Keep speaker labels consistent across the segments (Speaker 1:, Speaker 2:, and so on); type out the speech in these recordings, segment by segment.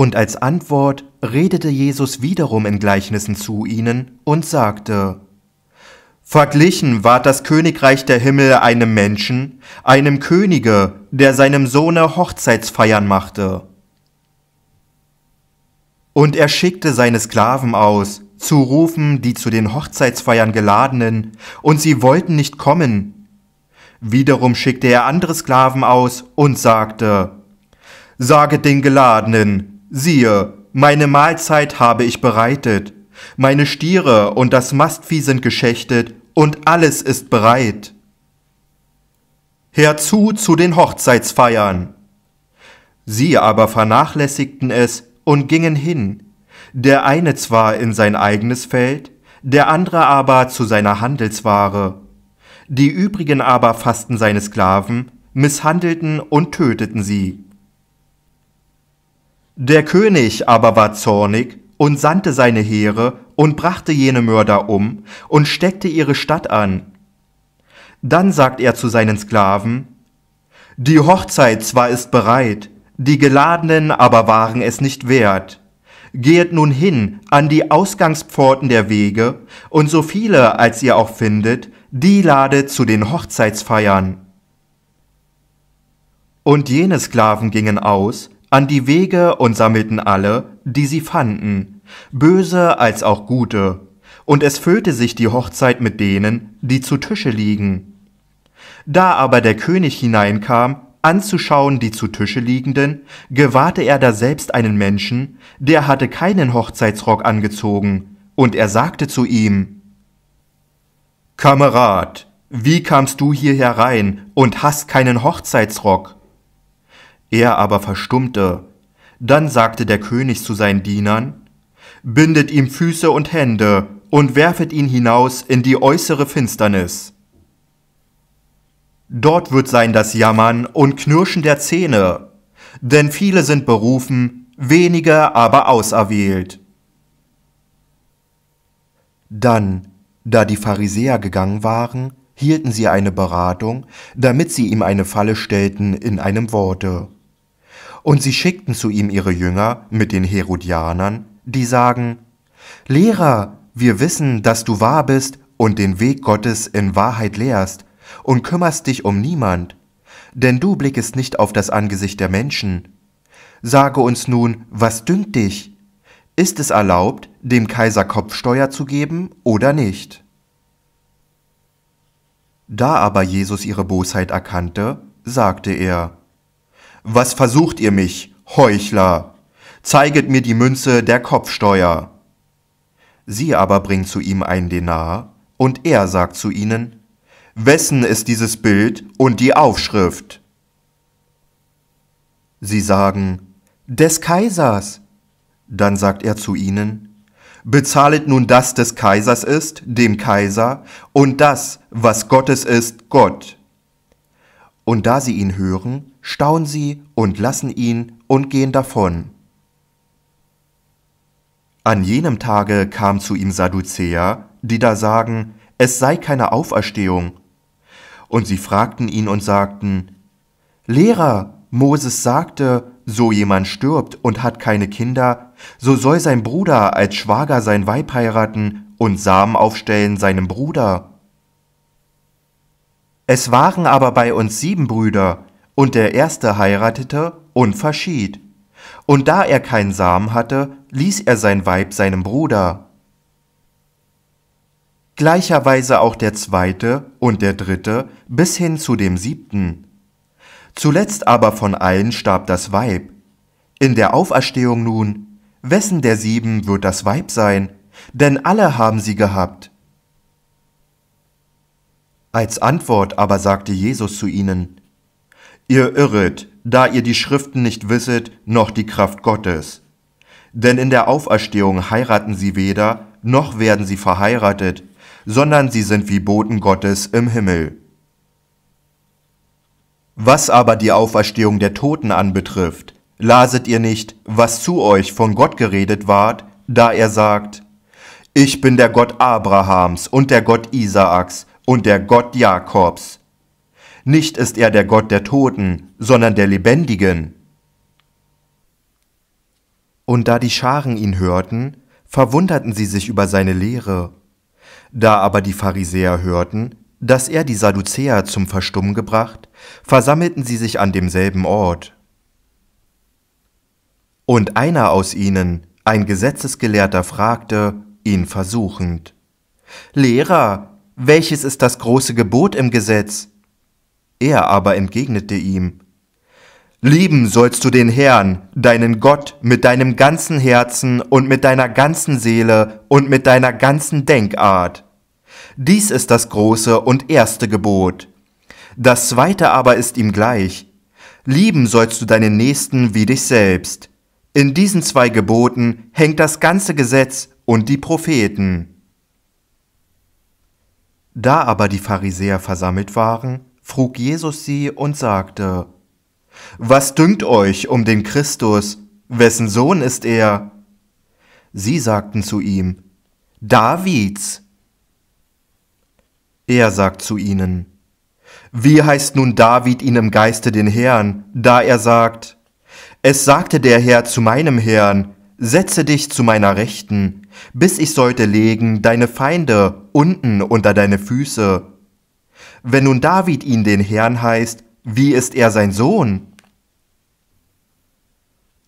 Speaker 1: Und als Antwort redete Jesus wiederum in Gleichnissen zu ihnen und sagte, Verglichen ward das Königreich der Himmel einem Menschen, einem Könige, der seinem Sohne Hochzeitsfeiern machte. Und er schickte seine Sklaven aus, zu rufen die zu den Hochzeitsfeiern geladenen, und sie wollten nicht kommen. Wiederum schickte er andere Sklaven aus und sagte, Saget den Geladenen, Siehe, meine Mahlzeit habe ich bereitet, meine Stiere und das Mastvieh sind geschächtet, und alles ist bereit. Herzu zu den Hochzeitsfeiern. Sie aber vernachlässigten es und gingen hin, der eine zwar in sein eigenes Feld, der andere aber zu seiner Handelsware. Die übrigen aber fassten seine Sklaven, misshandelten und töteten sie. Der König aber war zornig und sandte seine Heere und brachte jene Mörder um und steckte ihre Stadt an. Dann sagt er zu seinen Sklaven, Die Hochzeit zwar ist bereit, die Geladenen aber waren es nicht wert. Gehet nun hin an die Ausgangspforten der Wege, und so viele als ihr auch findet, die ladet zu den Hochzeitsfeiern. Und jene Sklaven gingen aus, an die Wege und sammelten alle, die sie fanden, böse als auch gute, und es füllte sich die Hochzeit mit denen, die zu Tische liegen. Da aber der König hineinkam, anzuschauen die zu Tische liegenden, gewahrte er daselbst einen Menschen, der hatte keinen Hochzeitsrock angezogen, und er sagte zu ihm Kamerad, wie kamst du hier herein und hast keinen Hochzeitsrock? Er aber verstummte. Dann sagte der König zu seinen Dienern, Bindet ihm Füße und Hände und werfet ihn hinaus in die äußere Finsternis. Dort wird sein das Jammern und Knirschen der Zähne, denn viele sind berufen, wenige aber auserwählt. Dann, da die Pharisäer gegangen waren, hielten sie eine Beratung, damit sie ihm eine Falle stellten in einem Worte. Und sie schickten zu ihm ihre Jünger mit den Herodianern, die sagen, Lehrer, wir wissen, dass du wahr bist und den Weg Gottes in Wahrheit lehrst und kümmerst dich um niemand, denn du blickest nicht auf das Angesicht der Menschen. Sage uns nun, was dünkt dich? Ist es erlaubt, dem Kaiser Kopfsteuer zu geben oder nicht? Da aber Jesus ihre Bosheit erkannte, sagte er, was versucht ihr mich, Heuchler? Zeiget mir die Münze der Kopfsteuer. Sie aber bringt zu ihm einen Denar, und er sagt zu ihnen, Wessen ist dieses Bild und die Aufschrift? Sie sagen, Des Kaisers. Dann sagt er zu ihnen, Bezahlet nun das des Kaisers ist, dem Kaiser, und das, was Gottes ist, Gott. Und da sie ihn hören, staunen sie und lassen ihn und gehen davon. An jenem Tage kam zu ihm Sadduzäer, die da sagen, es sei keine Auferstehung. Und sie fragten ihn und sagten, Lehrer, Moses sagte, so jemand stirbt und hat keine Kinder, so soll sein Bruder als Schwager sein Weib heiraten und Samen aufstellen seinem Bruder. Es waren aber bei uns sieben Brüder, und der erste heiratete und verschied. Und da er keinen Samen hatte, ließ er sein Weib seinem Bruder. Gleicherweise auch der zweite und der dritte bis hin zu dem siebten. Zuletzt aber von allen starb das Weib. In der Auferstehung nun, wessen der sieben wird das Weib sein? Denn alle haben sie gehabt. Als Antwort aber sagte Jesus zu ihnen, Ihr irret, da ihr die Schriften nicht wisset, noch die Kraft Gottes. Denn in der Auferstehung heiraten sie weder, noch werden sie verheiratet, sondern sie sind wie Boten Gottes im Himmel. Was aber die Auferstehung der Toten anbetrifft, laset ihr nicht, was zu euch von Gott geredet ward, da er sagt, Ich bin der Gott Abrahams und der Gott Isaaks und der Gott Jakobs. Nicht ist er der Gott der Toten, sondern der Lebendigen. Und da die Scharen ihn hörten, verwunderten sie sich über seine Lehre. Da aber die Pharisäer hörten, dass er die Sadduzäer zum Verstummen gebracht, versammelten sie sich an demselben Ort. Und einer aus ihnen, ein Gesetzesgelehrter, fragte, ihn versuchend, Lehrer, welches ist das große Gebot im Gesetz? Er aber entgegnete ihm, Lieben sollst du den Herrn, deinen Gott, mit deinem ganzen Herzen und mit deiner ganzen Seele und mit deiner ganzen Denkart. Dies ist das große und erste Gebot. Das zweite aber ist ihm gleich. Lieben sollst du deinen Nächsten wie dich selbst. In diesen zwei Geboten hängt das ganze Gesetz und die Propheten. Da aber die Pharisäer versammelt waren, frug Jesus sie und sagte, Was dünkt euch um den Christus? Wessen Sohn ist er? Sie sagten zu ihm, Davids. Er sagt zu ihnen, Wie heißt nun David ihn im Geiste den Herrn, da er sagt, Es sagte der Herr zu meinem Herrn, Setze dich zu meiner Rechten, bis ich sollte legen deine Feinde unten unter deine Füße wenn nun David ihn den Herrn heißt, wie ist er sein Sohn?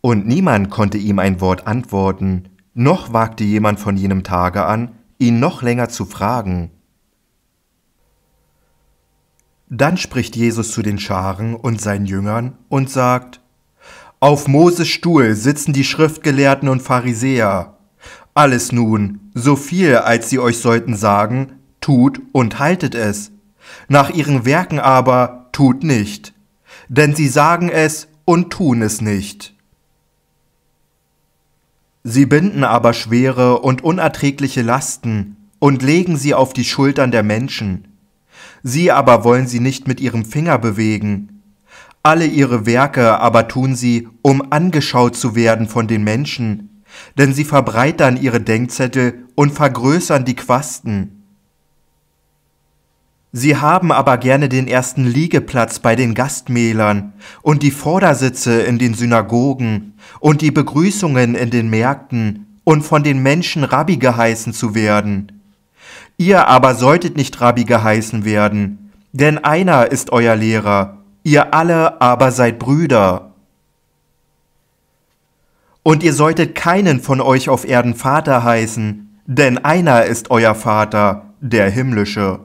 Speaker 1: Und niemand konnte ihm ein Wort antworten, noch wagte jemand von jenem Tage an, ihn noch länger zu fragen. Dann spricht Jesus zu den Scharen und seinen Jüngern und sagt, Auf Moses Stuhl sitzen die Schriftgelehrten und Pharisäer. Alles nun, so viel, als sie euch sollten sagen, tut und haltet es nach ihren Werken aber tut nicht, denn sie sagen es und tun es nicht. Sie binden aber schwere und unerträgliche Lasten und legen sie auf die Schultern der Menschen. Sie aber wollen sie nicht mit ihrem Finger bewegen. Alle ihre Werke aber tun sie, um angeschaut zu werden von den Menschen, denn sie verbreitern ihre Denkzettel und vergrößern die Quasten. Sie haben aber gerne den ersten Liegeplatz bei den Gastmählern und die Vordersitze in den Synagogen und die Begrüßungen in den Märkten und von den Menschen Rabbi geheißen zu werden. Ihr aber solltet nicht Rabbi geheißen werden, denn einer ist euer Lehrer, ihr alle aber seid Brüder. Und ihr solltet keinen von euch auf Erden Vater heißen, denn einer ist euer Vater, der himmlische.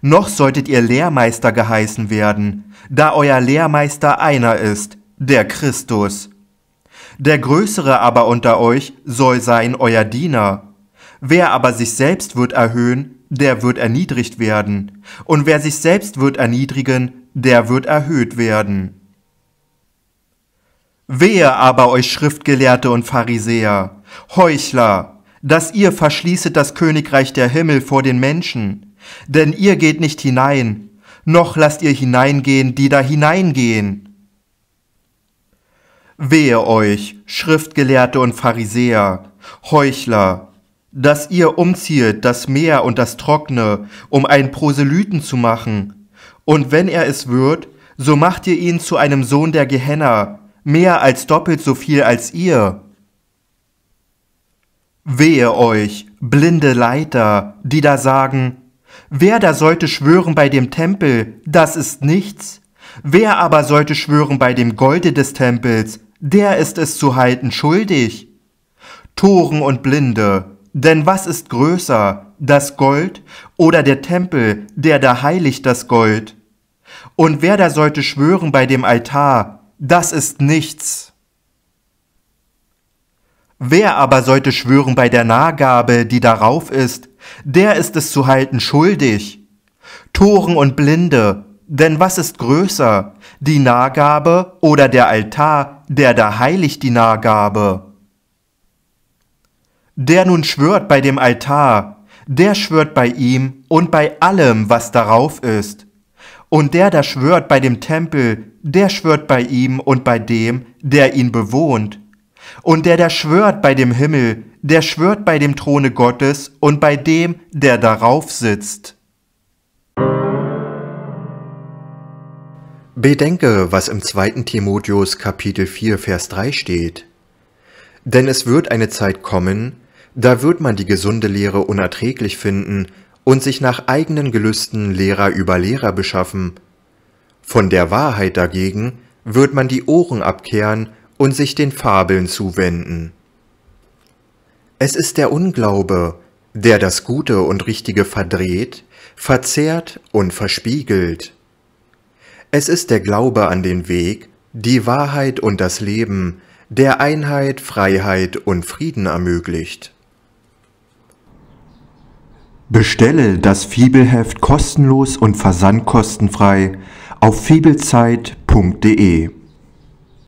Speaker 1: Noch solltet ihr Lehrmeister geheißen werden, da euer Lehrmeister einer ist, der Christus. Der Größere aber unter euch soll sein euer Diener. Wer aber sich selbst wird erhöhen, der wird erniedrigt werden, und wer sich selbst wird erniedrigen, der wird erhöht werden. Wehe aber euch Schriftgelehrte und Pharisäer, Heuchler, dass ihr verschließet das Königreich der Himmel vor den Menschen, denn ihr geht nicht hinein, noch lasst ihr hineingehen, die da hineingehen. Wehe euch, Schriftgelehrte und Pharisäer, Heuchler, dass ihr umzieht das Meer und das Trockne, um einen Proselyten zu machen. Und wenn er es wird, so macht ihr ihn zu einem Sohn der Gehenna, mehr als doppelt so viel als ihr. Wehe euch, blinde Leiter, die da sagen, Wer da sollte schwören bei dem Tempel, das ist nichts? Wer aber sollte schwören bei dem Golde des Tempels, der ist es zu halten schuldig? Toren und Blinde, denn was ist größer, das Gold oder der Tempel, der da heiligt das Gold? Und wer da sollte schwören bei dem Altar, das ist nichts. Wer aber sollte schwören bei der Nahgabe, die darauf ist, der ist es zu halten schuldig. Toren und Blinde, denn was ist größer, die Nahgabe oder der Altar, der da heiligt die Nahgabe? Der nun schwört bei dem Altar, der schwört bei ihm und bei allem, was darauf ist. Und der da schwört bei dem Tempel, der schwört bei ihm und bei dem, der ihn bewohnt. Und der da schwört bei dem Himmel, der schwört bei dem Throne Gottes und bei dem, der darauf sitzt. Bedenke, was im 2. Timotheus Kapitel 4 Vers 3 steht. Denn es wird eine Zeit kommen, da wird man die gesunde Lehre unerträglich finden und sich nach eigenen Gelüsten Lehrer über Lehrer beschaffen. Von der Wahrheit dagegen wird man die Ohren abkehren und sich den Fabeln zuwenden. Es ist der Unglaube, der das Gute und Richtige verdreht, verzehrt und verspiegelt. Es ist der Glaube an den Weg, die Wahrheit und das Leben, der Einheit, Freiheit und Frieden ermöglicht. Bestelle das Fibelheft kostenlos und versandkostenfrei auf fibelzeit.de